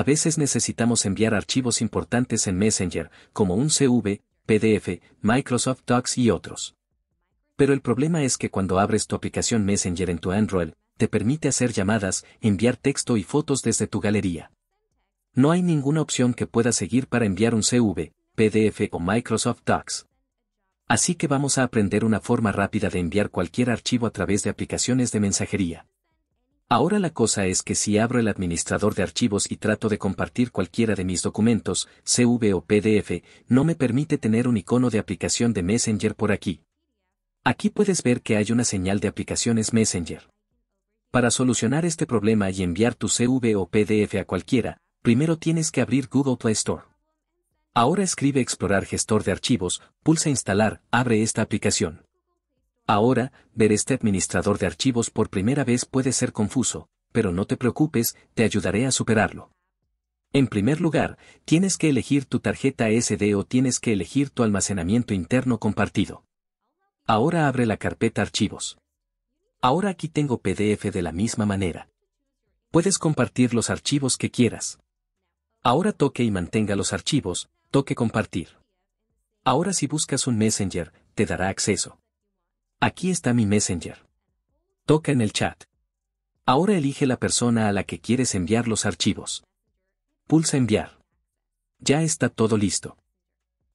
A veces necesitamos enviar archivos importantes en Messenger, como un CV, PDF, Microsoft Docs y otros. Pero el problema es que cuando abres tu aplicación Messenger en tu Android, te permite hacer llamadas, enviar texto y fotos desde tu galería. No hay ninguna opción que pueda seguir para enviar un CV, PDF o Microsoft Docs. Así que vamos a aprender una forma rápida de enviar cualquier archivo a través de aplicaciones de mensajería. Ahora la cosa es que si abro el administrador de archivos y trato de compartir cualquiera de mis documentos, CV o PDF, no me permite tener un icono de aplicación de Messenger por aquí. Aquí puedes ver que hay una señal de aplicaciones Messenger. Para solucionar este problema y enviar tu CV o PDF a cualquiera, primero tienes que abrir Google Play Store. Ahora escribe Explorar Gestor de Archivos, pulsa Instalar, abre esta aplicación. Ahora, ver este administrador de archivos por primera vez puede ser confuso, pero no te preocupes, te ayudaré a superarlo. En primer lugar, tienes que elegir tu tarjeta SD o tienes que elegir tu almacenamiento interno compartido. Ahora abre la carpeta Archivos. Ahora aquí tengo PDF de la misma manera. Puedes compartir los archivos que quieras. Ahora toque y mantenga los archivos, toque Compartir. Ahora si buscas un Messenger, te dará acceso. Aquí está mi Messenger. Toca en el chat. Ahora elige la persona a la que quieres enviar los archivos. Pulsa enviar. Ya está todo listo.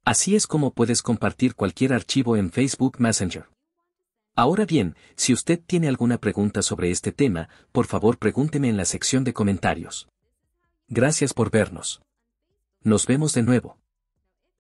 Así es como puedes compartir cualquier archivo en Facebook Messenger. Ahora bien, si usted tiene alguna pregunta sobre este tema, por favor pregúnteme en la sección de comentarios. Gracias por vernos. Nos vemos de nuevo.